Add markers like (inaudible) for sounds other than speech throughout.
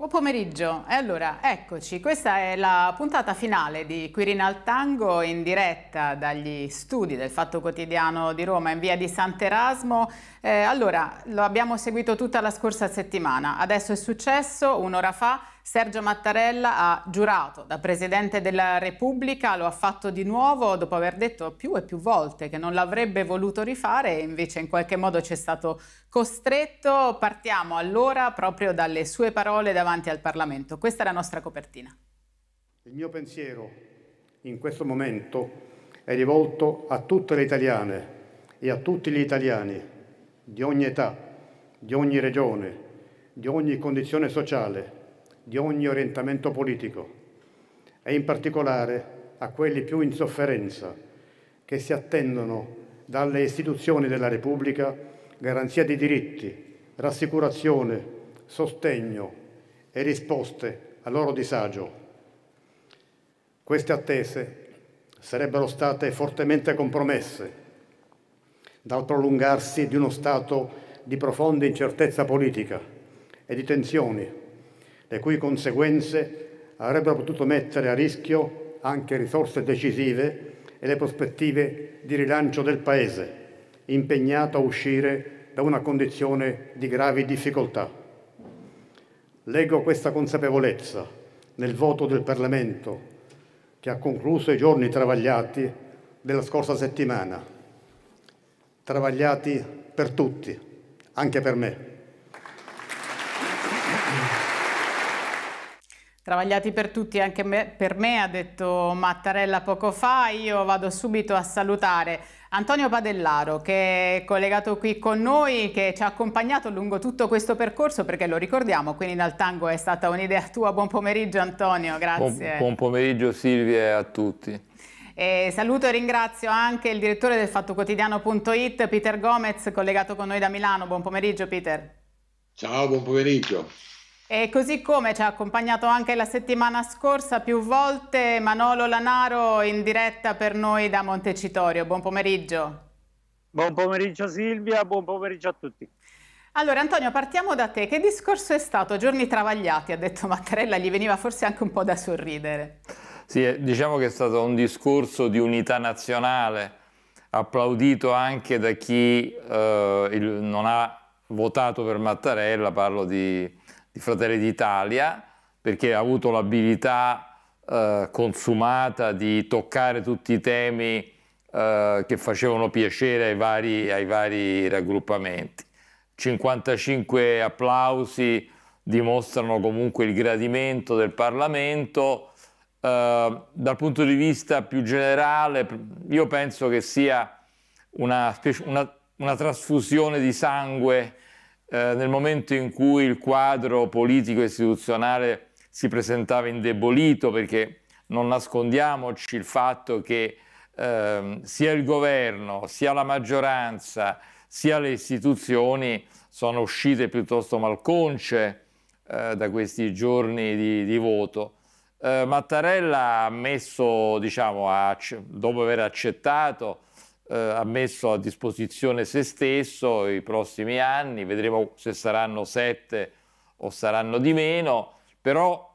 Buon pomeriggio, e allora eccoci, questa è la puntata finale di Quirinal Tango in diretta dagli studi del Fatto Quotidiano di Roma in via di Sant'Erasmo. Eh, allora, lo abbiamo seguito tutta la scorsa settimana, adesso è successo un'ora fa Sergio Mattarella ha giurato da Presidente della Repubblica, lo ha fatto di nuovo dopo aver detto più e più volte che non l'avrebbe voluto rifare e invece in qualche modo ci è stato costretto. Partiamo allora proprio dalle sue parole davanti al Parlamento. Questa è la nostra copertina. Il mio pensiero in questo momento è rivolto a tutte le italiane e a tutti gli italiani di ogni età, di ogni regione, di ogni condizione sociale di ogni orientamento politico e in particolare a quelli più in sofferenza che si attendono dalle istituzioni della Repubblica garanzia di diritti, rassicurazione, sostegno e risposte al loro disagio. Queste attese sarebbero state fortemente compromesse dal prolungarsi di uno stato di profonda incertezza politica e di tensioni le cui conseguenze avrebbero potuto mettere a rischio anche risorse decisive e le prospettive di rilancio del Paese, impegnato a uscire da una condizione di gravi difficoltà. Leggo questa consapevolezza nel voto del Parlamento che ha concluso i giorni travagliati della scorsa settimana, travagliati per tutti, anche per me. Travagliati per tutti, anche me, per me, ha detto Mattarella poco fa. Io vado subito a salutare Antonio Padellaro che è collegato qui con noi, che ci ha accompagnato lungo tutto questo percorso perché lo ricordiamo, quindi dal tango è stata un'idea tua. Buon pomeriggio Antonio, grazie. Buon, buon pomeriggio Silvia e a tutti. E saluto e ringrazio anche il direttore del fattoquotidiano.it, Peter Gomez, collegato con noi da Milano. Buon pomeriggio Peter. Ciao, buon pomeriggio. E così come ci ha accompagnato anche la settimana scorsa più volte Manolo Lanaro in diretta per noi da Montecitorio. Buon pomeriggio. Buon pomeriggio Silvia, buon pomeriggio a tutti. Allora Antonio, partiamo da te. Che discorso è stato? Giorni travagliati, ha detto Mattarella, gli veniva forse anche un po' da sorridere. Sì, eh, diciamo che è stato un discorso di unità nazionale, applaudito anche da chi eh, non ha votato per Mattarella, parlo di di Fratelli d'Italia, perché ha avuto l'abilità eh, consumata di toccare tutti i temi eh, che facevano piacere ai vari, ai vari raggruppamenti. 55 applausi dimostrano comunque il gradimento del Parlamento. Eh, dal punto di vista più generale, io penso che sia una, una, una trasfusione di sangue eh, nel momento in cui il quadro politico istituzionale si presentava indebolito, perché non nascondiamoci il fatto che eh, sia il governo, sia la maggioranza, sia le istituzioni sono uscite piuttosto malconce eh, da questi giorni di, di voto. Eh, Mattarella ha messo, diciamo, a, dopo aver accettato eh, ha messo a disposizione se stesso i prossimi anni, vedremo se saranno sette o saranno di meno, però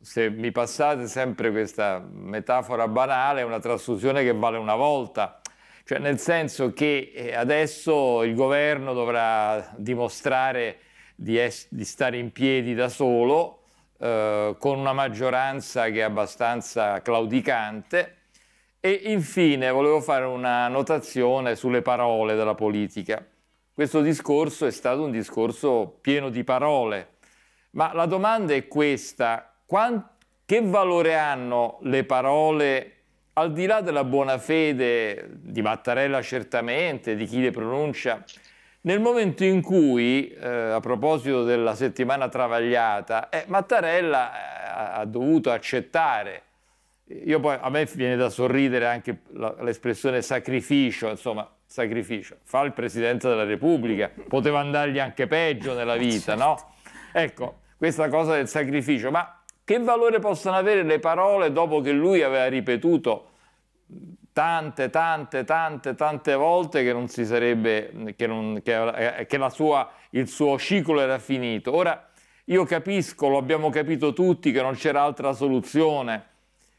se mi passate sempre questa metafora banale, è una trasfusione che vale una volta, cioè nel senso che eh, adesso il governo dovrà dimostrare di, di stare in piedi da solo, eh, con una maggioranza che è abbastanza claudicante, e infine volevo fare una notazione sulle parole della politica. Questo discorso è stato un discorso pieno di parole, ma la domanda è questa, che valore hanno le parole al di là della buona fede di Mattarella certamente, di chi le pronuncia, nel momento in cui, eh, a proposito della settimana travagliata, eh, Mattarella eh, ha dovuto accettare io poi, a me viene da sorridere anche l'espressione sacrificio, insomma, sacrificio. Fa il Presidente della Repubblica, poteva andargli anche peggio nella vita, certo. no? Ecco, questa cosa del sacrificio, ma che valore possono avere le parole dopo che lui aveva ripetuto tante, tante, tante, tante volte che non si sarebbe, che, non, che, eh, eh, che sua, il suo ciclo era finito. Ora, io capisco, lo abbiamo capito tutti, che non c'era altra soluzione,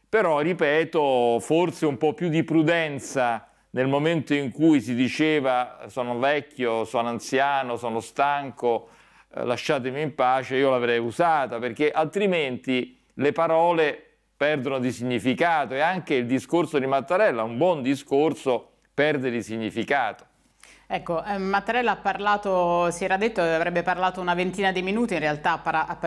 però, ripeto, forse un po' più di prudenza nel momento in cui si diceva sono vecchio, sono anziano, sono stanco, eh, lasciatemi in pace, io l'avrei usata, perché altrimenti le parole perdono di significato e anche il discorso di Mattarella, un buon discorso, perde di significato. Ecco, eh, Mattarella ha parlato, si era detto che avrebbe parlato una ventina di minuti, in realtà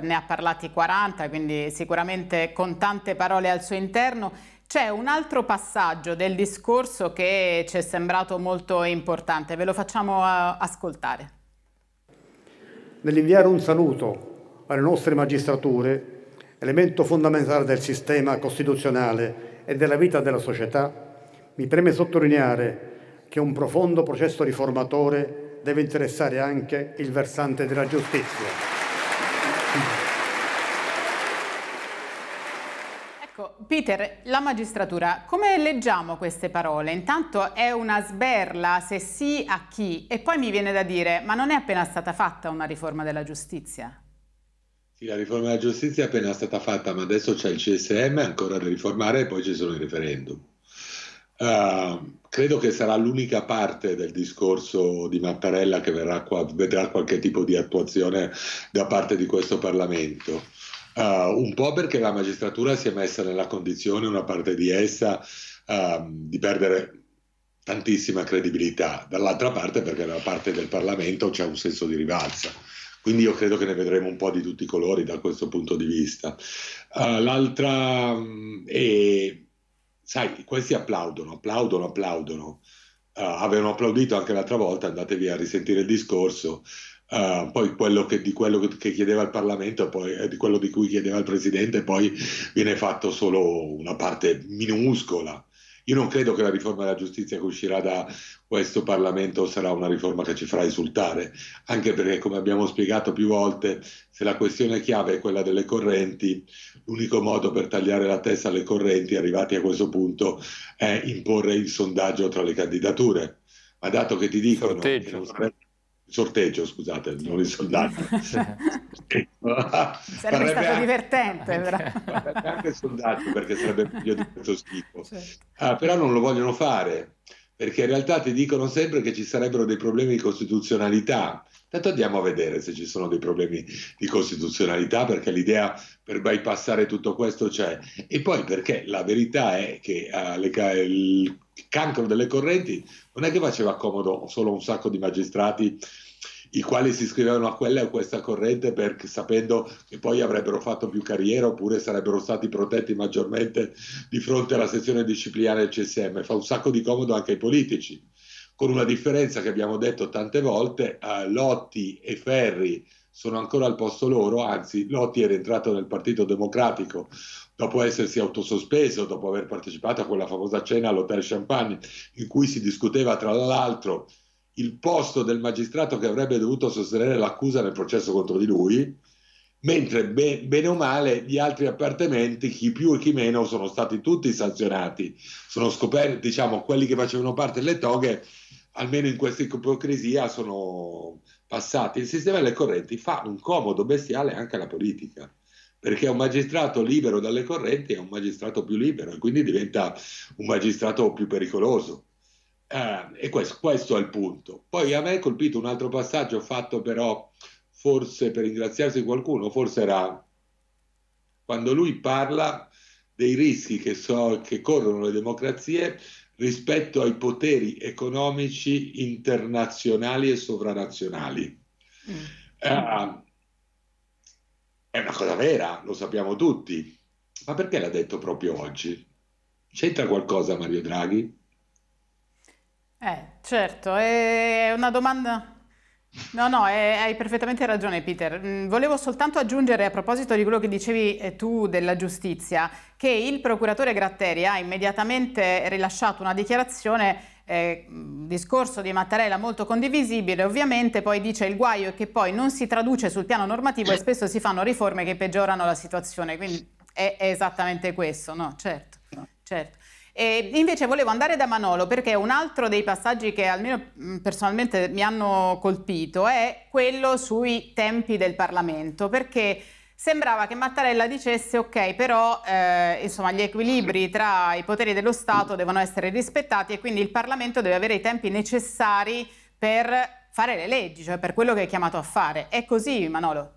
ne ha parlati 40, quindi sicuramente con tante parole al suo interno. C'è un altro passaggio del discorso che ci è sembrato molto importante, ve lo facciamo eh, ascoltare. Nell'inviare un saluto alle nostre magistrature, elemento fondamentale del sistema costituzionale e della vita della società, mi preme sottolineare che un profondo processo riformatore deve interessare anche il versante della giustizia. Ecco, Peter, la magistratura, come leggiamo queste parole? Intanto è una sberla, se sì a chi? E poi mi viene da dire, ma non è appena stata fatta una riforma della giustizia? Sì, la riforma della giustizia è appena stata fatta, ma adesso c'è il CSM ancora da riformare e poi ci sono i referendum. Ehm, credo che sarà l'unica parte del discorso di Mattarella che qua, vedrà qualche tipo di attuazione da parte di questo Parlamento. Uh, un po' perché la magistratura si è messa nella condizione, una parte di essa, uh, di perdere tantissima credibilità, dall'altra parte perché da parte del Parlamento c'è un senso di rivalsa. Quindi io credo che ne vedremo un po' di tutti i colori da questo punto di vista. l'altra è mm, sai, questi applaudono, applaudono, applaudono. Uh, avevano applaudito anche l'altra volta, andatevi a risentire il discorso. Uh, poi quello che, di quello che chiedeva il Parlamento, poi, eh, di quello di cui chiedeva il Presidente, poi viene fatto solo una parte minuscola. Io non credo che la riforma della giustizia che uscirà da questo Parlamento sarà una riforma che ci farà esultare, anche perché, come abbiamo spiegato più volte, se la questione chiave è quella delle correnti, l'unico modo per tagliare la testa alle correnti, arrivati a questo punto, è imporre il sondaggio tra le candidature. Ma dato che ti dicono Sorteggio. che non sarebbe sorteggio, scusate, non il risoldato. (laughs) sarebbe stato anche, divertente, però. Anche, il soldato perché sarebbe meglio di questo schifo. Certo. Ah, però non lo vogliono fare perché in realtà ti dicono sempre che ci sarebbero dei problemi di costituzionalità. Tanto andiamo a vedere se ci sono dei problemi di costituzionalità, perché l'idea per bypassare tutto questo c'è. E poi perché la verità è che uh, il cancro delle correnti non è che faceva comodo solo un sacco di magistrati i quali si iscrivevano a quella e a questa corrente perché sapendo che poi avrebbero fatto più carriera oppure sarebbero stati protetti maggiormente di fronte alla sezione disciplinare del CSM. Fa un sacco di comodo anche ai politici, con una differenza che abbiamo detto tante volte, eh, Lotti e Ferri sono ancora al posto loro, anzi Lotti era entrato nel Partito Democratico dopo essersi autosospeso, dopo aver partecipato a quella famosa cena all'Hotel Champagne in cui si discuteva tra l'altro il posto del magistrato che avrebbe dovuto sostenere l'accusa nel processo contro di lui, mentre be- bene o male gli altri appartamenti, chi più e chi meno, sono stati tutti sanzionati. Sono scoperti, diciamo, quelli che facevano parte delle toghe, almeno in questa ipocrisia, sono passati. Il sistema delle correnti fa un comodo bestiale anche alla politica perché un magistrato libero dalle correnti è un magistrato più libero e quindi diventa un magistrato più pericoloso. Eh, e questo, questo, è il punto. Poi a me è colpito un altro passaggio fatto però forse per ringraziarsi qualcuno, forse era quando lui parla dei rischi che, so, che corrono le democrazie rispetto ai poteri economici internazionali e sovranazionali. Mm. Eh, è una cosa vera, lo sappiamo tutti, ma perché l'ha detto proprio oggi? C'entra qualcosa Mario Draghi? Eh, certo, è una domanda... No, no, è, hai perfettamente ragione Peter. Mm, volevo soltanto aggiungere a proposito di quello che dicevi eh, tu della giustizia, che il procuratore Gratteri ha immediatamente rilasciato una dichiarazione eh, mm, discorso di Mattarella molto condivisibile, ovviamente poi dice il guaio è che poi non si traduce sul piano normativo e spesso si fanno riforme che peggiorano la situazione, quindi è, è esattamente questo, no? Certo, certo. E invece volevo andare da Manolo perché un altro dei passaggi che almeno mm, personalmente mi hanno colpito è quello sui tempi del Parlamento, perché sembrava che Mattarella dicesse ok però eh, insomma, gli equilibri tra i poteri dello Stato devono essere rispettati e quindi il Parlamento deve avere i tempi necessari per fare le leggi, cioè per quello che è chiamato a fare. È così Manolo?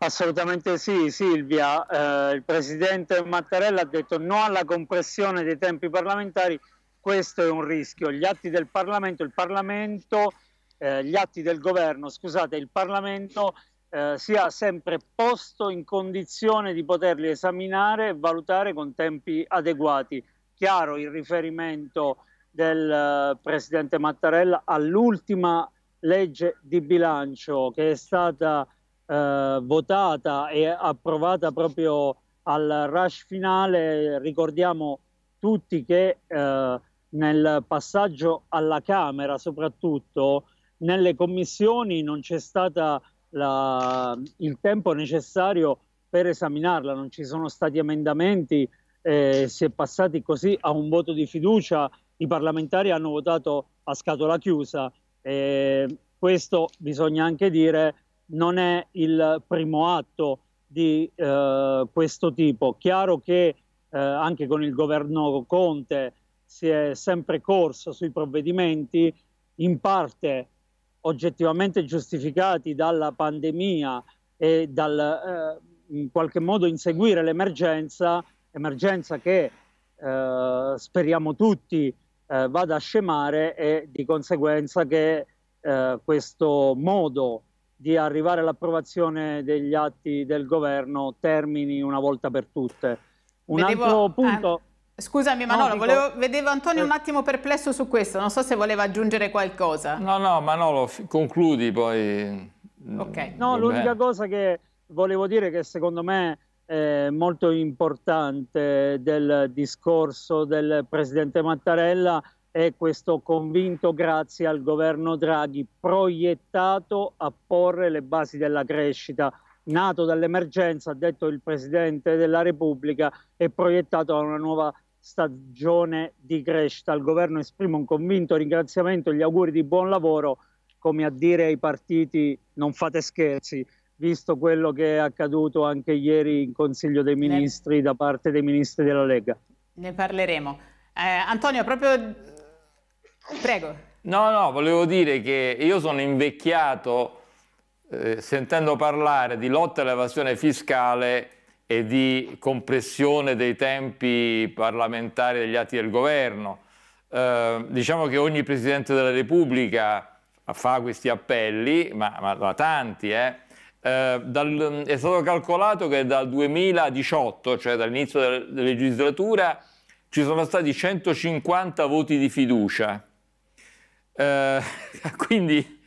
Assolutamente sì Silvia, eh, il Presidente Mattarella ha detto no alla compressione dei tempi parlamentari, questo è un rischio, gli atti del Parlamento, il Parlamento, eh, gli atti del Governo, scusate, il Parlamento eh, sia sempre posto in condizione di poterli esaminare e valutare con tempi adeguati. Chiaro il riferimento del eh, Presidente Mattarella all'ultima legge di bilancio che è stata eh, votata e approvata proprio al rush finale. Ricordiamo tutti che eh, nel passaggio alla Camera, soprattutto nelle commissioni, non c'è stato il tempo necessario per esaminarla, non ci sono stati emendamenti, eh, si è passati così a un voto di fiducia, i parlamentari hanno votato a scatola chiusa. Eh, questo bisogna anche dire non è il primo atto di eh, questo tipo. Chiaro che eh, anche con il governo Conte si è sempre corso sui provvedimenti, in parte oggettivamente giustificati dalla pandemia e dal eh, in qualche modo inseguire l'emergenza, emergenza che eh, speriamo tutti eh, vada a scemare e di conseguenza che eh, questo modo di arrivare all'approvazione degli atti del governo termini una volta per tutte. Un Vedevo, altro eh, punto... Eh, scusami Manolo, no, volevo, vedevo Antonio eh, un attimo perplesso su questo, non so se voleva aggiungere qualcosa. No, no, Manolo, concludi poi. Mm, ok. No, l'unica cosa che volevo dire che secondo me è eh, molto importante del discorso del Presidente Mattarella e questo convinto grazie al governo Draghi proiettato a porre le basi della crescita nato dall'emergenza, ha detto il Presidente della Repubblica, e proiettato a una nuova stagione di crescita. Al governo esprimo un convinto ringraziamento e gli auguri di buon lavoro, come a dire ai partiti non fate scherzi, visto quello che è accaduto anche ieri in Consiglio dei Ministri da parte dei ministri della Lega. Ne parleremo. Eh, Antonio, proprio Prego. No, no, volevo dire che io sono invecchiato eh, sentendo parlare di lotta all'evasione fiscale e di compressione dei tempi parlamentari degli atti del governo. Eh, diciamo che ogni Presidente della Repubblica fa questi appelli, ma, ma, ma tanti, eh. Eh, dal, è stato calcolato che dal 2018, cioè dall'inizio della legislatura, ci sono stati 150 voti di fiducia eh, (laughs) quindi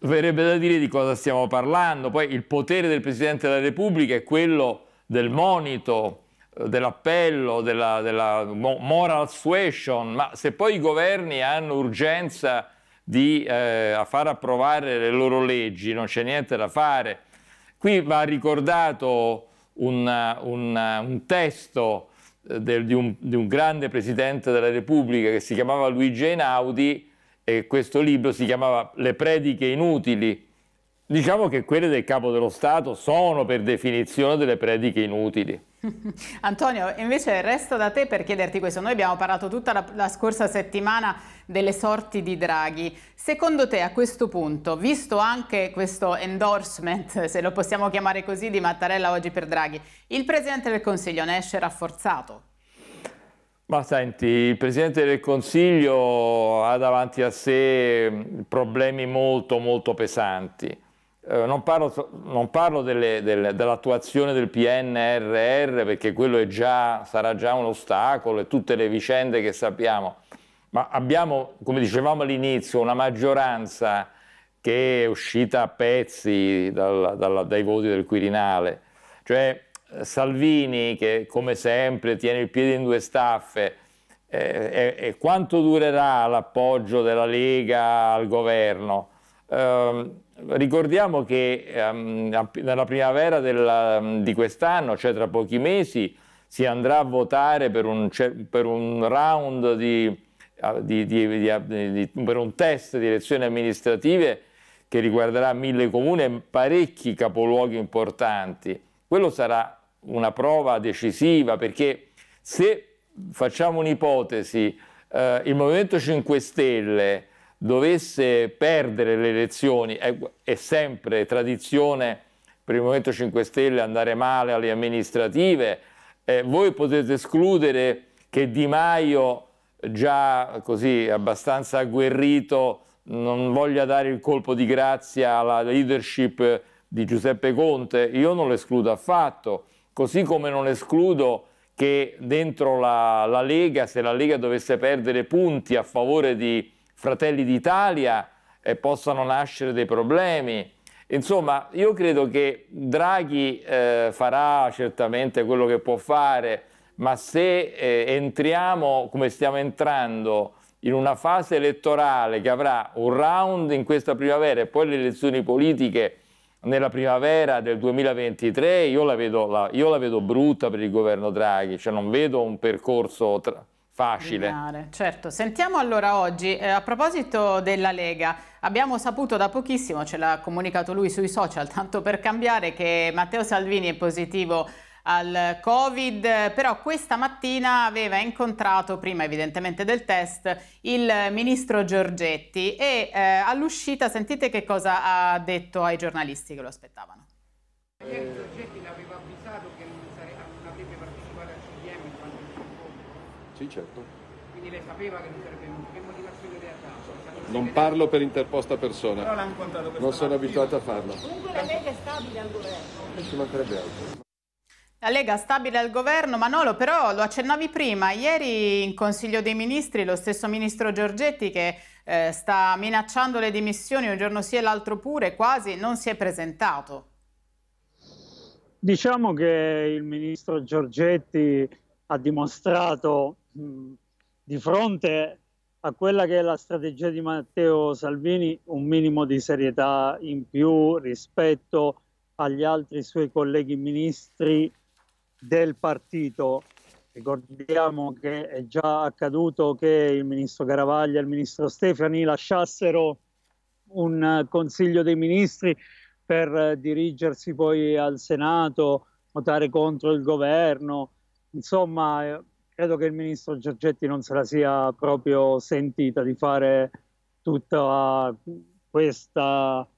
verrebbe da dire di cosa stiamo parlando. Poi il potere del Presidente della Repubblica è quello del monito, eh, dell'appello, della, della moral suasion, ma se poi i governi hanno urgenza di eh, far approvare le loro leggi, non c'è niente da fare. Qui va ricordato un, un, un testo eh, del, di, un, di, un, grande presidente della Repubblica che si chiamava Luigi Einaudi, e questo libro si chiamava Le prediche inutili. Diciamo che quelle del capo dello Stato sono per definizione delle prediche inutili. (laughs) Antonio, invece resto da te per chiederti questo. Noi abbiamo parlato tutta la, la, scorsa settimana delle sorti di Draghi. Secondo te a questo punto, visto anche questo endorsement, (laughs) se lo possiamo chiamare così, di Mattarella oggi per Draghi, il Presidente del Consiglio ne esce rafforzato? Ma senti, il Presidente del Consiglio ha davanti a sé mm, problemi molto molto pesanti. Eh, non parlo, non parlo dell'attuazione del PNRR perché quello già, sarà già un ostacolo e tutte le vicende che sappiamo, ma abbiamo, come dicevamo all'inizio, una maggioranza che è uscita a pezzi dal, dal, dai voti del Quirinale. Cioè, Salvini che come sempre tiene il piede in due staffe eh, e, e quanto durerà l'appoggio della Lega al governo? Eh, ricordiamo che ehm, nella primavera del, ehm, di quest'anno, cioè tra pochi mesi, si andrà a votare per un, per un round eh, di, di, di, per un test di elezioni amministrative che riguarderà mille comuni e parecchi capoluoghi importanti. Quello sarà una prova decisiva perché se facciamo un'ipotesi, eh, il Movimento 5 Stelle dovesse perdere le elezioni, è, è, sempre tradizione per il Movimento 5 Stelle andare male alle amministrative, eh, voi potete escludere che Di Maio, già così abbastanza agguerrito, non voglia dare il colpo di grazia alla leadership di Giuseppe Conte, io non lo escludo affatto. Così come non escludo che dentro la, la Lega, se la Lega dovesse perdere punti a favore di Fratelli d'Italia, eh, possano nascere dei problemi. Insomma, io credo che Draghi eh, farà certamente quello che può fare, ma se eh, entriamo, come stiamo entrando, in una fase elettorale che avrà un round in questa primavera e poi le elezioni politiche nella primavera del 2023 io la vedo, la, io la vedo brutta per il governo Draghi, cioè non vedo un percorso facile. Certo, sentiamo allora oggi, eh, a proposito della Lega, abbiamo saputo da pochissimo, ce l'ha comunicato lui sui social, tanto per cambiare, che Matteo Salvini è positivo al Covid, però questa mattina aveva incontrato, prima evidentemente del test, il ministro Giorgetti e eh, all'uscita sentite che cosa ha detto ai giornalisti che lo aspettavano. non, Sì, certo. Quindi lei sapeva che non sarebbe che motivazione le ha dato? Non parlo per interposta persona. Però l'ha incontrato Non sono abituato a farlo. Comunque la che è stabile al governo. Non ci mancherebbe altro. La Lega stabile al governo, Manolo, però lo accennavi prima, ieri in Consiglio dei Ministri lo stesso ministro Giorgetti che eh, sta minacciando le dimissioni un giorno sì e l'altro pure, quasi non si è presentato. Diciamo che il ministro Giorgetti ha dimostrato mh, di fronte a quella che è la strategia di Matteo Salvini un minimo di serietà in più rispetto agli altri suoi colleghi ministri del partito. Ricordiamo che è già accaduto che il ministro Caravaglia e il ministro Stefani lasciassero un consiglio dei ministri per dirigersi poi al Senato, votare contro il governo. Insomma, eh, credo che il ministro Giorgetti non se la sia proprio sentita di fare tutta questa,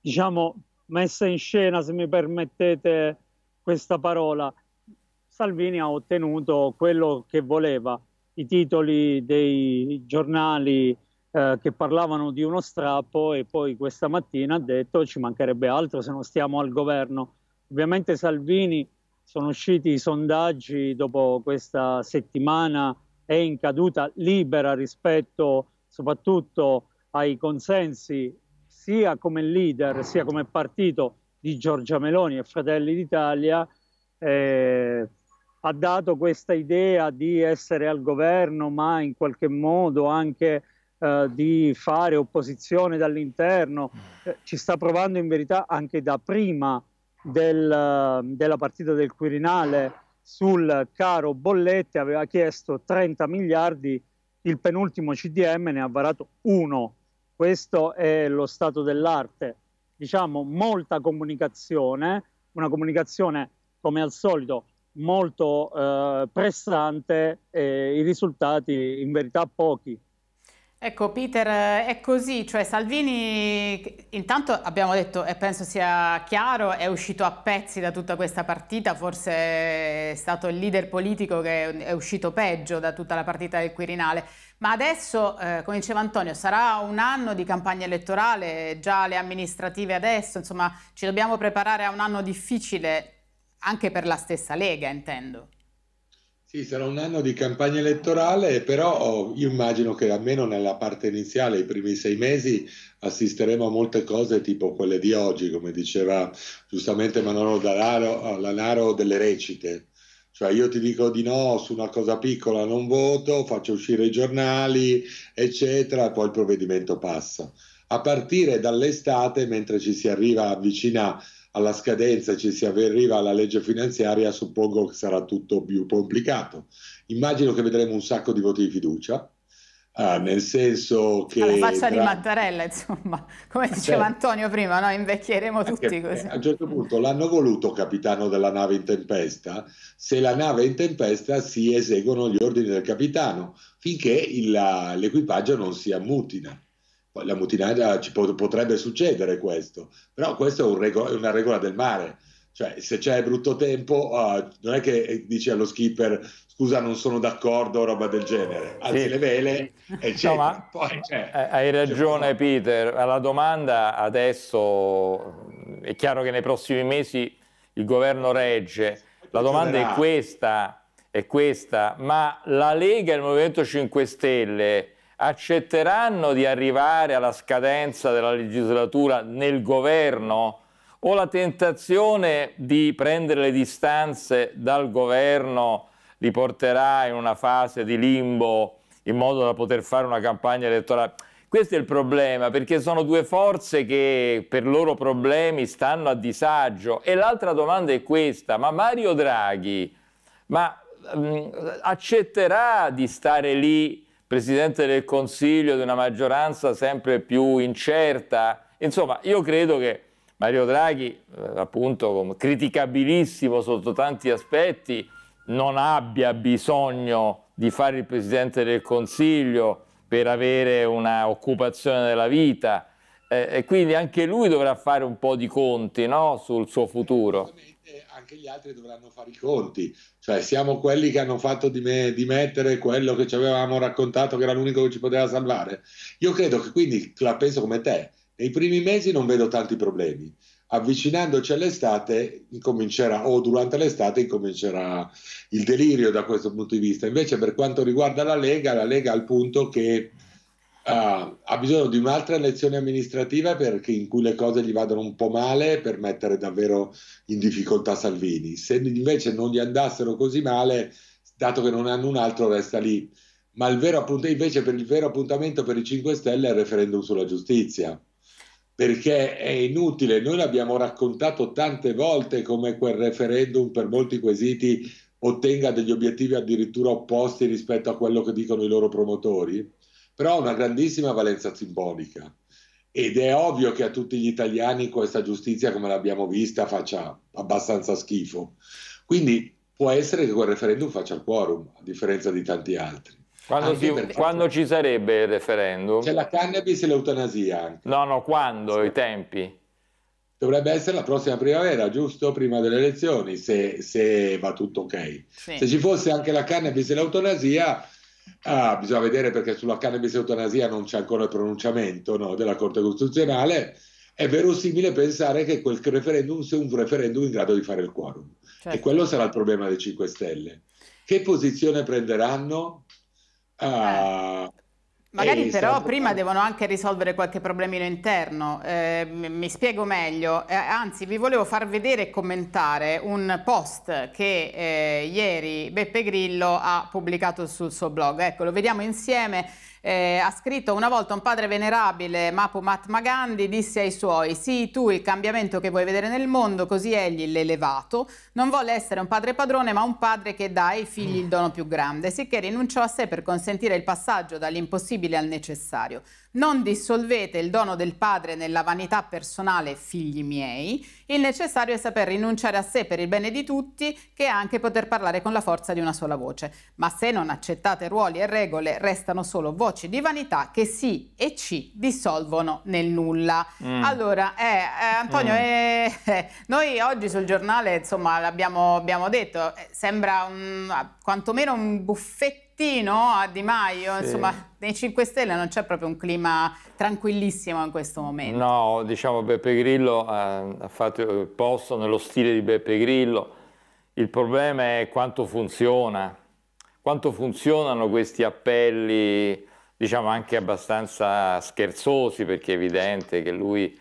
diciamo, messa in scena, se mi permettete questa parola, Salvini ha ottenuto quello che voleva. I titoli dei giornali eh, che parlavano di uno strappo e poi questa mattina ha detto ci mancherebbe altro se non stiamo al governo. Ovviamente Salvini sono usciti i sondaggi dopo questa settimana è in caduta libera rispetto soprattutto ai consensi sia come leader sia come partito di Giorgia Meloni e Fratelli d'Italia. Eh, ha dato questa idea di essere al governo, ma in qualche modo anche eh, di fare opposizione dall'interno. Mm. Eh, ci sta provando in verità anche da prima del, della partita del Quirinale sul caro bollette, aveva chiesto 30 miliardi, il penultimo CDM ne ha varato uno. Questo è lo stato dell'arte. Diciamo molta comunicazione, una comunicazione come al solito molto eh, pressante e i risultati in verità pochi. Ecco Peter, eh, è così, cioè Salvini intanto abbiamo detto e penso sia chiaro, è uscito a pezzi da tutta questa partita, forse è stato il leader politico che è uscito peggio da tutta la partita del Quirinale, ma adesso, eh, come diceva Antonio, sarà un anno di campagna elettorale, già le amministrative adesso, insomma ci dobbiamo preparare a un anno difficile, anche per la stessa Lega, intendo. Sì, sarà un anno di campagna elettorale, però oh, io immagino che almeno nella parte iniziale, i primi sei mesi, assisteremo a molte cose tipo quelle di oggi, come diceva giustamente Manolo Dalaro, Lanaro, delle recite. Cioè io ti dico di no su una cosa piccola, non voto, faccio uscire i giornali, eccetera, e poi il provvedimento passa. A partire dall'estate, mentre ci si arriva, avvicina alla scadenza ci si arriva alla legge finanziaria, suppongo che sarà tutto più complicato. Immagino che vedremo un sacco di voti di fiducia, Ah, nel senso che... Alla faccia tra... di Mattarella, insomma, (laughs) come diceva certo. Antonio prima, no? invecchieremo tutti Anche, così. A un certo punto l'hanno voluto capitano della nave in tempesta, se la nave è in tempesta si eseguono gli ordini del capitano, finché il, l'equipaggio non si ammutina la mutinaglia ci pot- potrebbe succedere questo, però questa è, un rego- una regola del mare. Cioè, se c'è brutto tempo, uh, non è che eh, dici allo skipper scusa non sono d'accordo o roba del genere, alzi sì. le vele e no, ma Poi, cioè, hai ragione Peter, alla domanda adesso mm, è chiaro che nei prossimi mesi il governo regge, la domanda è questa, è questa, ma la Lega e il Movimento 5 Stelle accetteranno di arrivare alla scadenza della legislatura nel governo o la tentazione di prendere le distanze dal governo li porterà in una fase di limbo in modo da poter fare una campagna elettorale. Questo è il problema, perché sono due forze che per loro problemi stanno a disagio. E l'altra domanda è questa, ma Mario Draghi ma, mh, accetterà di stare lì Presidente del Consiglio di una maggioranza sempre più incerta. Insomma, io credo che Mario Draghi, eh, appunto, criticabilissimo sotto tanti aspetti, non abbia bisogno di fare il Presidente del Consiglio per avere un'occupazione della vita. Eh, e quindi anche lui dovrà fare un po' di conti no? sul suo futuro anche gli altri dovranno fare i conti. Cioè, siamo quelli che hanno fatto di me, dimettere quello che ci avevamo raccontato che era l'unico che ci poteva salvare. Io credo che quindi, la penso come te, nei primi mesi non vedo tanti problemi. Avvicinandoci all'estate, incomincerà, o durante l'estate, incomincerà il delirio da questo punto di vista. Invece, per quanto riguarda la Lega, la Lega al punto che Uh, ha bisogno di un'altra lezione amministrativa perché in cui le cose gli vadano un po' male per mettere davvero in difficoltà Salvini. Se invece non gli andassero così male, dato che non hanno un altro, resta lì. Ma il vero appunto, invece per il vero appuntamento per i 5 Stelle è il referendum sulla giustizia. Perché è inutile, noi l'abbiamo raccontato tante volte come quel referendum per molti quesiti ottenga degli obiettivi addirittura opposti rispetto a quello che dicono i loro promotori però ha una grandissima valenza simbolica ed è ovvio che a tutti gli italiani questa giustizia come l'abbiamo vista faccia abbastanza schifo. Quindi può essere che quel referendum faccia il quorum, a differenza di tanti altri. Quando, si, quando ci sarebbe il referendum? C'è la cannabis e l'eutanasia anche. No, no, quando? Sì. I tempi? dovrebbe essere la prossima primavera, giusto? Prima delle elezioni, se, se va tutto ok. Sì. Se ci fosse anche la cannabis e l'eutanasia, Ah, bisogna vedere perché sulla cannabis eutanasia non c'è ancora il pronunciamento no, della Corte Costituzionale. È verosimile pensare che quel referendum sia un referendum in grado di fare il quorum. Certo. E quello sarà il problema dei 5 Stelle. Che posizione prenderanno? Ah, eh, Magari eh, però esatto. prima devono anche risolvere qualche problemino interno, eh, mi spiego meglio, eh, anzi vi volevo far vedere e commentare un post che eh, ieri Beppe Grillo ha pubblicato sul suo blog, ecco lo vediamo insieme eh, ha scritto una volta un padre venerabile, Mapu Mahatma Gandhi, disse ai suoi sii tu il cambiamento che vuoi vedere nel mondo, così egli l'elevato, non volle essere un padre padrone ma un padre che dà ai figli il dono più grande, sicché rinunciò a sé per consentire il passaggio dall'impossibile al necessario. Non dissolvete il dono del Padre nella vanità personale, figli miei. Il necessario è saper rinunciare a sé per il bene di tutti, che è anche poter parlare con la forza di una sola voce. Ma se non accettate ruoli e regole, restano solo voci di vanità che sì e ci dissolvono nel nulla. Mm. Allora, eh, eh, Antonio, mm. eh, eh noi oggi sul giornale, insomma, l'abbiamo detto, eh, sembra un, quantomeno un buffetto pezzettino a ah, Di Maio, sì. insomma, nei 5 Stelle non c'è proprio un clima tranquillissimo in questo momento. No, diciamo Beppe Grillo ha, eh, ha fatto il eh, posto nello stile di Beppe Grillo, il problema è quanto funziona, quanto funzionano questi appelli, diciamo anche abbastanza scherzosi, perché è evidente che lui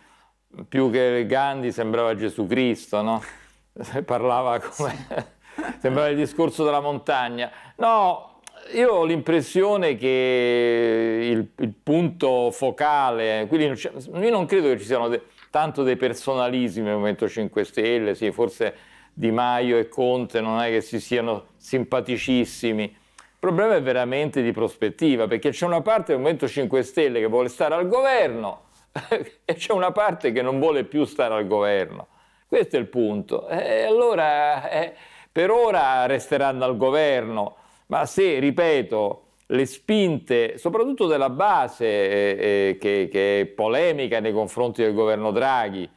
più che Gandhi sembrava Gesù Cristo, no? (laughs) parlava come... (laughs) sembrava il discorso della montagna. No, io ho l'impressione che il, il, punto focale, quindi non io non credo che ci siano de, tanto dei personalismi nel Movimento 5 Stelle, sì, forse Di Maio e Conte non è che si siano simpaticissimi. Il problema è veramente di prospettiva, perché c'è una parte del Movimento 5 Stelle che vuole stare al governo (laughs) e c'è una parte che non vuole più stare al governo. Questo è il punto. E allora, eh, per ora resteranno al governo ma se, ripeto, le spinte, soprattutto della base eh, eh, che, che, è polemica nei confronti del governo Draghi,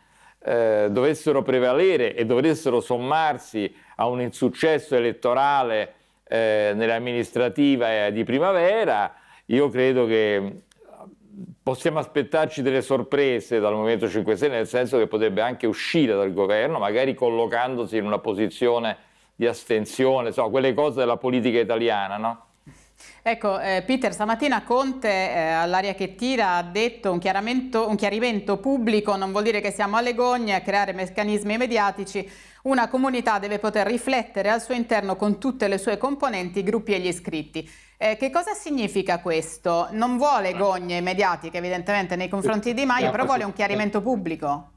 eh, dovessero prevalere e dovessero sommarsi a un insuccesso elettorale eh, nell'amministrativa di primavera, io credo che possiamo aspettarci delle sorprese dal Movimento 5 Stelle, nel senso che potrebbe anche uscire dal governo, magari collocandosi in una posizione di astensione, so, quelle cose della politica italiana, no? Ecco, eh, Peter, stamattina Conte eh, all'aria che tira ha detto un, un chiarimento pubblico non vuol dire che siamo alle gogne a creare meccanismi mediatici, una comunità deve poter riflettere al suo interno con tutte le sue componenti, i gruppi e gli iscritti. Eh, che cosa significa questo? Non vuole gogne mediatiche evidentemente nei confronti di Maio, però vuole un chiarimento pubblico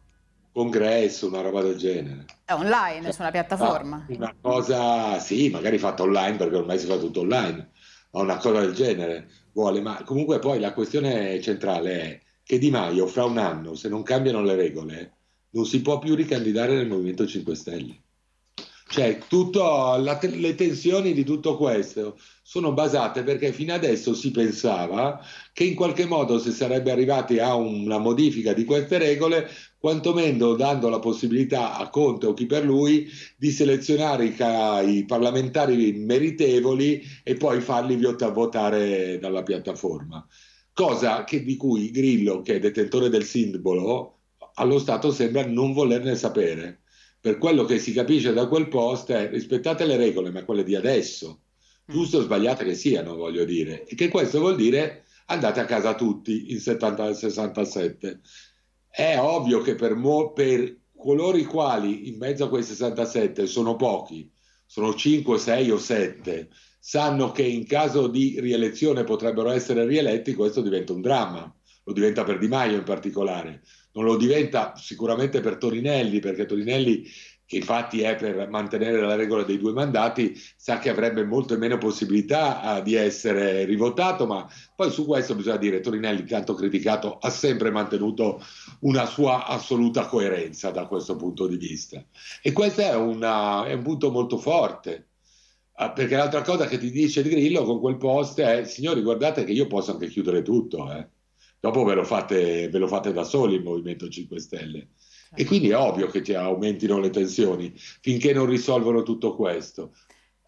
congresso, una roba del genere. È online, cioè, su una piattaforma. Ah, una cosa, sì, magari fatta online perché ormai si fa tutto online, ma una cosa del genere vuole. Ma comunque poi la questione centrale è che Di Maio fra un anno, se non cambiano le regole, non si può più ricandidare nel Movimento 5 Stelle. Cioè, tutto, la, le tensioni di tutto questo sono basate perché fino adesso si pensava che in qualche modo se sarebbe arrivati a una modifica di queste regole quantomeno dando la possibilità a Conte o chi per lui di selezionare i, i parlamentari meritevoli e poi farli votare dalla piattaforma. Cosa che, di cui Grillo, che è detentore del simbolo, allo Stato sembra non volerne sapere. Per quello che si capisce da quel post è rispettate le regole, ma quelle di adesso, mm. giusto o sbagliate che siano, voglio dire, e che questo vuol dire andate a casa tutti in 70, 67. È ovvio che per, mo- per coloro i quali in mezzo a quei 67 sono pochi, sono 5, 6 o 7, sanno che in caso di rielezione potrebbero essere rieletti, questo diventa un dramma. Lo diventa per Di Maio in particolare, non lo diventa sicuramente per Torinelli, perché Torinelli che infatti è per mantenere la regola dei due mandati, sa che avrebbe molto meno possibilità ah, di essere rivotato, ma poi su questo bisogna dire Torinelli, tanto criticato, ha sempre mantenuto una sua assoluta coerenza da questo punto di vista. E questo è, una, è un punto molto forte, ah, perché l'altra cosa che ti dice Grillo con quel post è, signori guardate che io posso anche chiudere tutto, eh. dopo ve lo, fate, ve lo fate da soli il Movimento 5 Stelle e quindi è ovvio che ci aumentino le tensioni finché non risolvono tutto questo.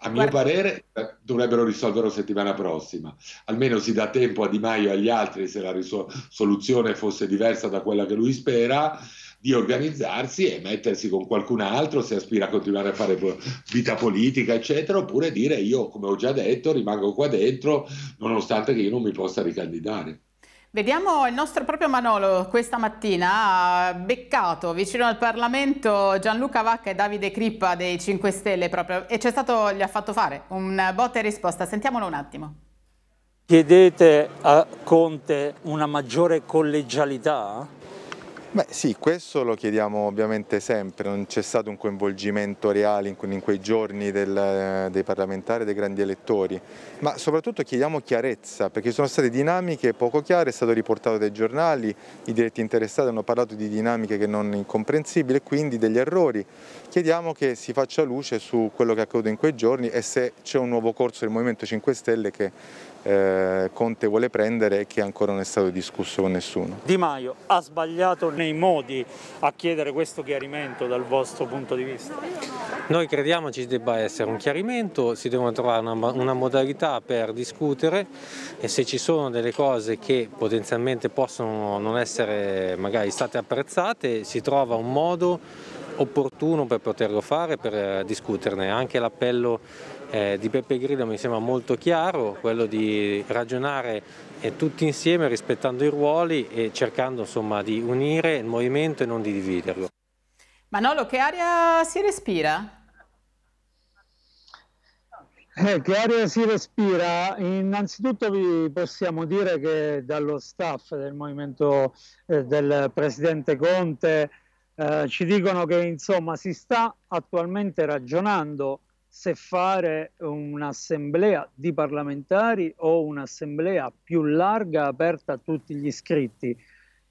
A mio Guarda. parere eh, dovrebbero risolverlo settimana prossima, almeno si dà tempo a Di Maio e agli altri, se la soluzione fosse diversa da quella che lui spera, di organizzarsi e mettersi con qualcun altro se aspira a continuare a fare vita politica, eccetera, oppure dire io, come ho già detto, rimango qua dentro nonostante che io non mi possa ricandidare. Vediamo il nostro proprio Manolo questa mattina ha beccato vicino al Parlamento Gianluca Vacca e Davide Crippa dei 5 Stelle proprio e c'è stato, gli ha fatto fare un botta e risposta, sentiamolo un attimo. Chiedete a Conte una maggiore collegialità? Beh sì, questo lo chiediamo ovviamente sempre, non c'è stato un coinvolgimento reale in, quei giorni del, dei parlamentari e dei grandi elettori, ma soprattutto chiediamo chiarezza perché sono state dinamiche poco chiare, è stato riportato dai giornali, i diretti interessati hanno parlato di dinamiche che non incomprensibili e quindi degli errori. Chiediamo che si faccia luce su quello che è accaduto in quei giorni e se c'è un nuovo corso del Movimento 5 Stelle che eh, Conte vuole prendere e che ancora non è stato discusso con nessuno. Di Maio ha sbagliato nei modi a chiedere questo chiarimento dal vostro punto di vista? Noi crediamo ci debba essere un chiarimento, si devono trovare una, una modalità per discutere e se ci sono delle cose che potenzialmente possono non essere magari state apprezzate si trova un modo opportuno per poterlo fare, per discuterne. Anche l'appello eh, di Beppe Grillo mi sembra molto chiaro, quello di ragionare eh, tutti insieme rispettando i ruoli e cercando insomma, di unire il movimento e non di dividerlo. Manolo, che aria si respira? Eh, che aria si respira? Innanzitutto vi possiamo dire che dallo staff del movimento eh, del Presidente Conte eh, ci dicono che insomma si sta attualmente ragionando se fare un'assemblea di parlamentari o un'assemblea più larga aperta a tutti gli iscritti.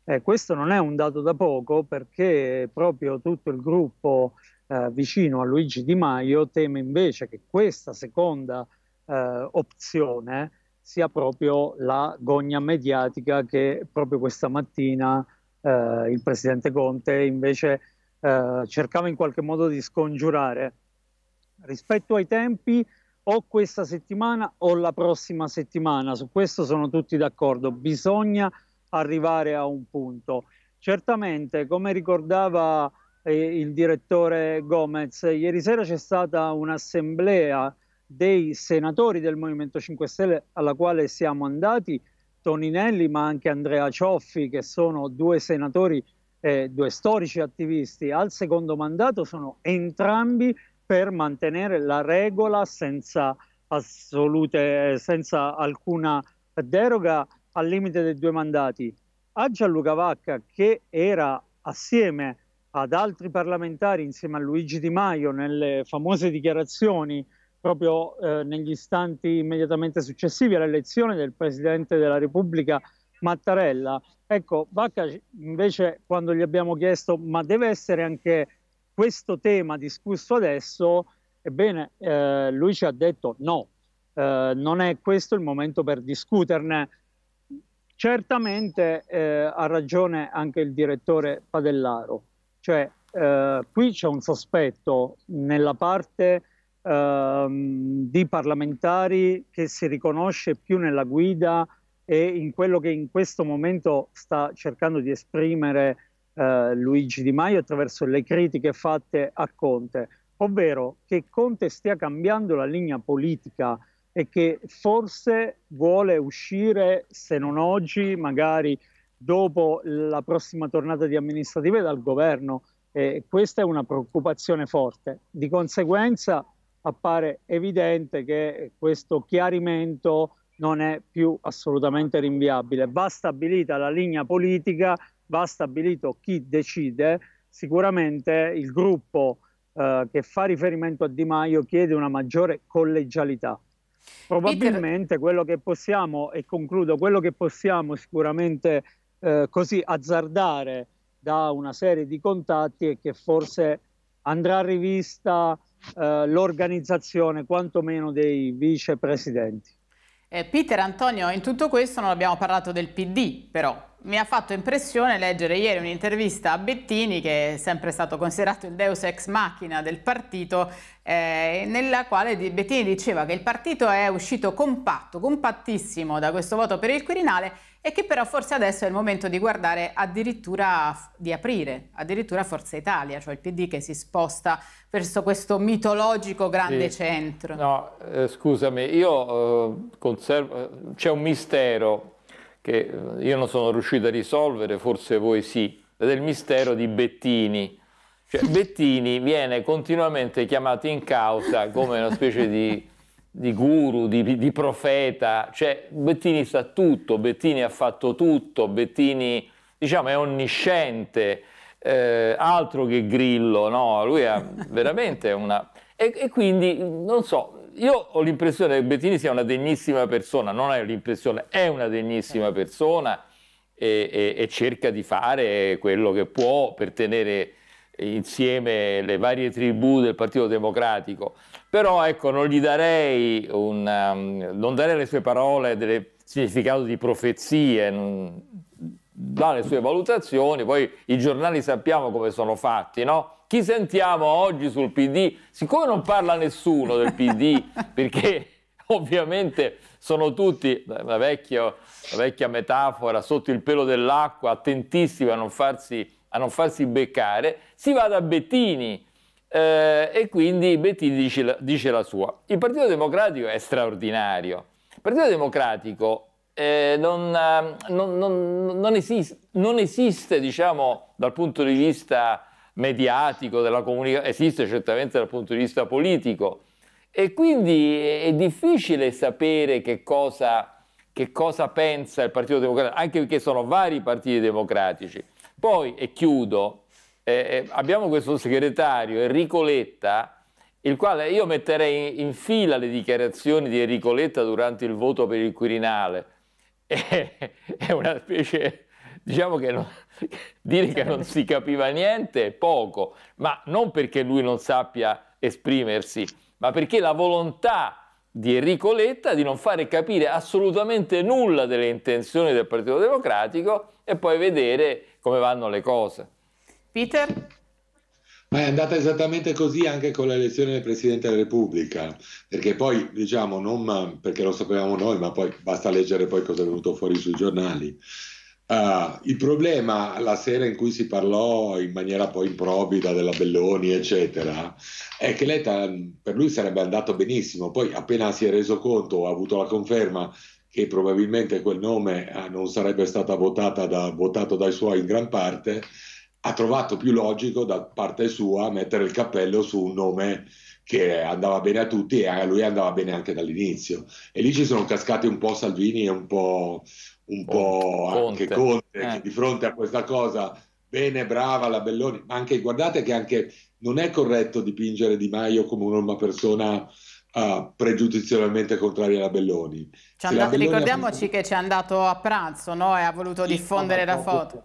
Eh, questo non è un dato da poco perché proprio tutto il gruppo eh, vicino a Luigi Di Maio teme invece che questa seconda eh, opzione sia proprio la gogna mediatica che proprio questa mattina eh, il presidente Conte invece eh, cercava in qualche modo di scongiurare rispetto ai tempi o questa settimana o la prossima settimana, su questo sono tutti d'accordo, bisogna arrivare a un punto. Certamente, come ricordava eh, il direttore Gomez, ieri sera c'è stata un'assemblea dei senatori del Movimento 5 Stelle alla quale siamo andati, Toninelli ma anche Andrea Cioffi che sono due senatori, eh, due storici attivisti al secondo mandato, sono entrambi per mantenere la regola senza, assolute, senza alcuna deroga al limite dei due mandati. A Gianluca Vacca, che era assieme ad altri parlamentari, insieme a Luigi Di Maio, nelle famose dichiarazioni proprio eh, negli istanti immediatamente successivi all'elezione del Presidente della Repubblica Mattarella. Ecco, Vacca invece quando gli abbiamo chiesto ma deve essere anche questo tema discusso adesso, ebbene, eh, lui ci ha detto no, eh, non è questo il momento per discuterne. Certamente eh, ha ragione anche il direttore Padellaro, cioè eh, qui c'è un sospetto nella parte ehm, di parlamentari che si riconosce più nella guida e in quello che in questo momento sta cercando di esprimere eh, Luigi Di Maio attraverso le critiche fatte a Conte, ovvero che Conte stia cambiando la linea politica e che forse vuole uscire, se non oggi, magari dopo la prossima tornata di amministrative dal governo. E questa è una preoccupazione forte. Di conseguenza appare evidente che questo chiarimento non è più assolutamente rinviabile. Va stabilita la linea politica va stabilito chi decide, sicuramente il gruppo eh, che fa riferimento a Di Maio chiede una maggiore collegialità. Probabilmente Peter... quello che possiamo, e concludo, quello che possiamo sicuramente eh, così azzardare da una serie di contatti è che forse andrà rivista eh, l'organizzazione quantomeno dei vicepresidenti. Eh, Peter Antonio, in tutto questo non abbiamo parlato del PD, però mi ha fatto impressione leggere ieri un'intervista a Bettini, che è sempre stato considerato il deus ex machina del partito, eh, nella quale Bettini diceva che il partito è uscito compatto, compattissimo da questo voto per il Quirinale e che però forse adesso è il momento di guardare addirittura di aprire, addirittura Forza Italia, cioè il PD che si sposta verso questo mitologico grande sì. centro. No, eh, scusami, io eh, conservo, eh, c'è un mistero che eh, io non sono riuscito a risolvere, forse voi sì, ed è il mistero di Bettini. Cioè, Bettini viene continuamente chiamato in causa come una specie di di guru, di, di, profeta, cioè Bettini sa tutto, Bettini ha fatto tutto, Bettini diciamo è onnisciente, eh, altro che Grillo, no? Lui ha (laughs) veramente una... E, e quindi, non so, io ho l'impressione che Bettini sia una degnissima persona, non è l'impressione, è una degnissima eh. persona e, e, e cerca di fare quello che può per tenere insieme le varie tribù del Partito Democratico. Però ecco, non gli darei, un, um, non darei alle sue parole del significato di profezie, non, dà le sue valutazioni, poi i giornali sappiamo come sono fatti, no? Chi sentiamo oggi sul PD? Siccome non parla nessuno del PD, (laughs) perché ovviamente sono tutti, la vecchia, la vecchia metafora, sotto il pelo dell'acqua, attentissimi a non farsi, a non farsi beccare, si va da Bettini, eh, e quindi Bettini dice, dice, la sua. Il Partito Democratico è straordinario. Il Partito Democratico eh, eh, non, non, non, esiste, non, esiste, diciamo, dal punto di vista mediatico, della comunicazione, esiste certamente dal punto di vista politico. E quindi è difficile sapere che cosa, che cosa pensa il Partito Democratico, anche perché sono vari partiti democratici. Poi, e chiudo, eh, eh, abbiamo questo segretario Enrico Letta, il quale io metterei in, fila le dichiarazioni di Enrico Letta durante il voto per il Quirinale. (laughs) Eh, è una specie, diciamo che non, (laughs) dire che non si capiva niente è poco, ma non perché lui non sappia esprimersi, ma perché la volontà di Enrico Letta di non fare capire assolutamente nulla delle intenzioni del Partito Democratico e poi vedere come vanno le cose. Peter? Ma è andata esattamente così anche con l'elezione del Presidente della Repubblica, perché poi, diciamo, non perché lo sapevamo noi, ma poi basta leggere poi cosa è venuto fuori sui giornali. Uh, il problema la sera in cui si parlò in maniera poi improvvida della Belloni, eccetera, è che l'ETA per lui sarebbe andato benissimo, poi appena si è reso conto, ha avuto la conferma che probabilmente quel nome ah, non sarebbe stato da, votato dai suoi in gran parte, ha trovato più logico da parte sua mettere il cappello su un nome che andava bene a tutti e a lui andava bene anche dall'inizio. E lì ci sono cascati un po' Salvini e un po', un po Conte. anche Conte, eh. che di fronte a questa cosa, bene, brava la Belloni, ma anche guardate che anche non è corretto dipingere Di Maio come una persona uh, eh, pregiudizialmente contraria alla Belloni. Andato, Belloni ricordiamoci ha... che ci è andato a pranzo no? e ha voluto sì, diffondere la foto.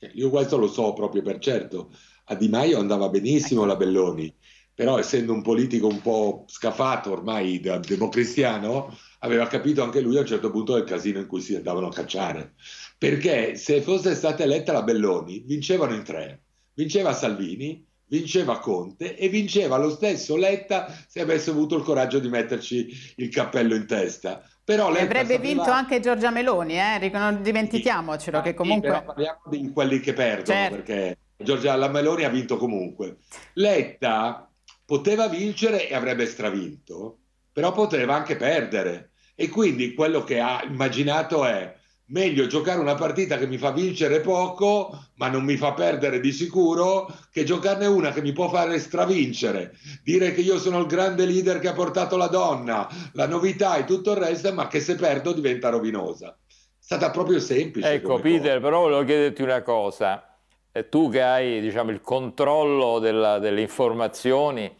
Cioè, io questo lo so proprio per certo. A Di Maio andava benissimo la Belloni, però essendo un politico un po' scafato ormai da democristiano, aveva capito anche lui a un certo punto del casino in cui si andavano a cacciare. Perché se fosse stata eletta la Belloni, vincevano in tre. Vinceva Salvini, vinceva Conte e vinceva lo stesso Letta se avesse avuto il coraggio di metterci il cappello in testa. Però Letta avrebbe sapeva... vinto anche Giorgia Meloni, eh? non dimentichiamocelo sì, che comunque... Sì, parliamo di quelli che perdono, certo. perché Giorgia la Meloni ha vinto comunque. Letta poteva vincere e avrebbe stravinto, però poteva anche perdere. E quindi quello che ha immaginato è meglio giocare una partita che mi fa vincere poco, ma non mi fa perdere di sicuro, che giocarne una che mi può fare stravincere. Dire che io sono il grande leader che ha portato la donna, la novità e tutto il resto, ma che se perdo diventa rovinosa. È stata proprio semplice. Ecco, Peter, cosa. però volevo chiederti una cosa. Eh, tu che hai diciamo, il controllo della, delle informazioni,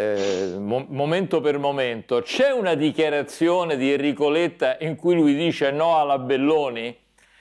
eh, mo momento per momento, c'è una dichiarazione di Enrico Letta in cui lui dice no alla Belloni?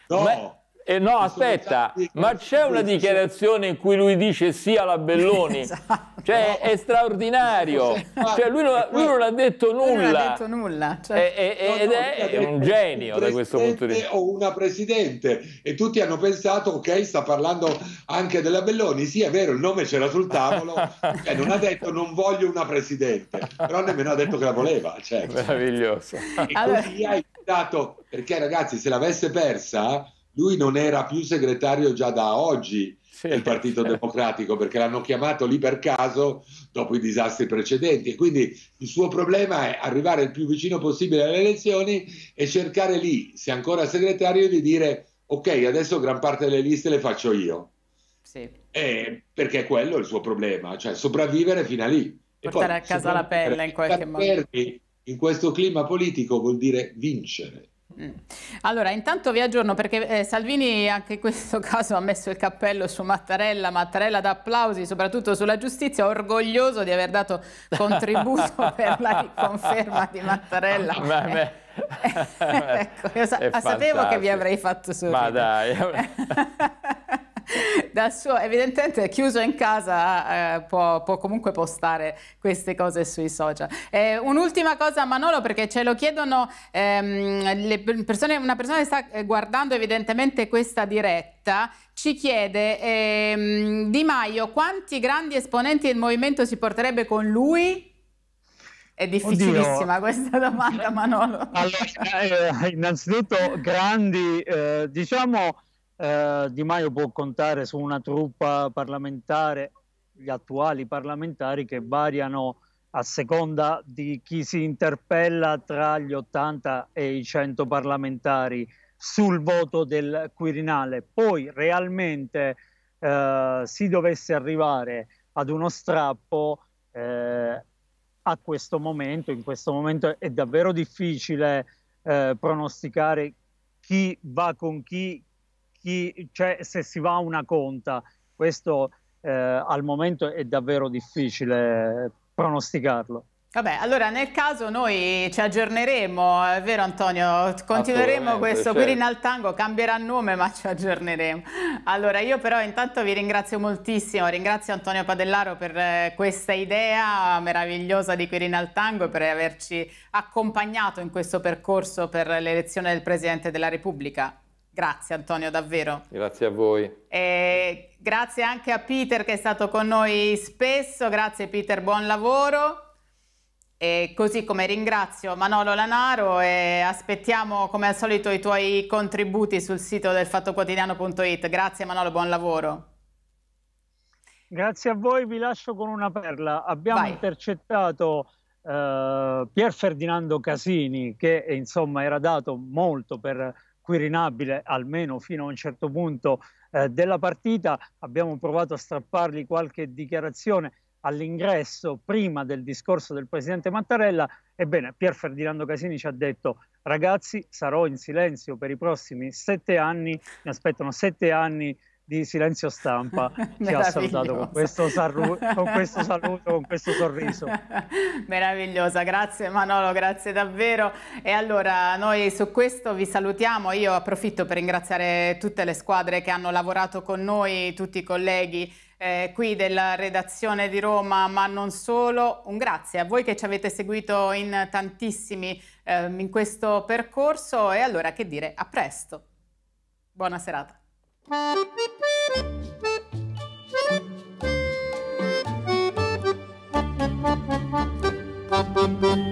No. Ma eh no, aspetta, ma c'è una dichiarazione in cui lui dice sì alla Belloni, (laughs) esatto. cioè è straordinario, cioè, lui, non, lui, non, ha detto nulla, ha detto nulla cioè... è, eh, è, eh, no, no, è, è un genio da questo punto di vista. O una presidente e tutti hanno pensato ok sta parlando anche della Belloni, sì è vero il nome c'era sul tavolo, (laughs) cioè, non ha detto non voglio una presidente, però nemmeno ha detto che la voleva. Cioè. Meraviglioso. E allora... così ha invitato, perché ragazzi se l'avesse persa lui non era più segretario già da oggi sì. del Partito Democratico perché l'hanno chiamato lì per caso dopo i disastri precedenti quindi il suo problema è arrivare il più vicino possibile alle elezioni e cercare lì, se ancora segretario, di dire ok, adesso gran parte delle liste le faccio io. Sì. Eh, perché quello è il suo problema, cioè sopravvivere fino a lì. Portare a casa la pelle in qualche modo. In questo clima politico vuol dire vincere. Mm. Allora, intanto vi aggiorno perché eh, Salvini anche in questo (laughs) caso ha messo il cappello su Mattarella, Mattarella da applausi soprattutto sulla giustizia, orgoglioso di aver dato contributo (laughs) per la riconferma di Mattarella. Vabbè. (laughs) ecco, io sa sapevo che vi avrei fatto sorridere. Ma dai. (laughs) dal suo, evidentemente chiuso in casa eh, può, può, comunque postare queste cose sui social. Eh, un'ultima cosa a Manolo perché ce lo chiedono ehm, persone, una persona che sta eh, guardando evidentemente questa diretta ci chiede ehm, Di Maio quanti grandi esponenti del movimento si porterebbe con lui? È difficilissima Oddio. questa domanda Manolo. Allora, eh, innanzitutto grandi, eh, diciamo eh, di Maio può contare su una truppa parlamentare, gli attuali parlamentari che variano a seconda di chi si interpella tra gli 80 e i 100 parlamentari sul voto del Quirinale. Poi realmente eh, si dovesse arrivare ad uno strappo eh, a questo momento, in questo momento è davvero difficile eh, pronosticare chi va con chi, chi, cioè, se si va a una conta. Questo eh, al momento è davvero difficile pronosticarlo. Vabbè, allora nel caso noi ci aggiorneremo, è vero Antonio? Continueremo questo certo. Quirinal Tango, cambierà nome ma ci aggiorneremo. Allora io però intanto vi ringrazio moltissimo, ringrazio Antonio Padellaro per eh, questa idea meravigliosa di Quirinal Tango e per averci accompagnato in questo percorso per l'elezione del Presidente della Repubblica. Grazie Antonio, davvero. Grazie a voi. E grazie anche a Peter che è stato con noi spesso, grazie Peter, buon lavoro. E così come ringrazio Manolo Lanaro e aspettiamo come al solito i tuoi contributi sul sito del fattoquotidiano.it. Grazie Manolo, buon lavoro. Grazie a voi, vi lascio con una perla. Abbiamo Vai. intercettato eh, Pier Ferdinando Casini che insomma era dato molto per Quirinabile, almeno fino a un certo punto eh, della partita. Abbiamo provato a strappargli qualche dichiarazione all'ingresso prima del discorso del presidente Mattarella. Ebbene, Pier Ferdinando Casini ci ha detto ragazzi sarò in silenzio per i prossimi sette anni, mi aspettano sette anni di silenzio stampa (laughs) ci ha salutato con questo, con questo, saluto, con questo sorriso. (laughs) Meravigliosa, grazie Manolo, grazie davvero. E allora noi su questo vi salutiamo, io approfitto per ringraziare tutte le squadre che hanno lavorato con noi, tutti i colleghi eh, qui della redazione di Roma, ma non solo. Un grazie a voi che ci avete seguito in tantissimi eh, in questo percorso e allora che dire, a presto. Buona serata. Thank you.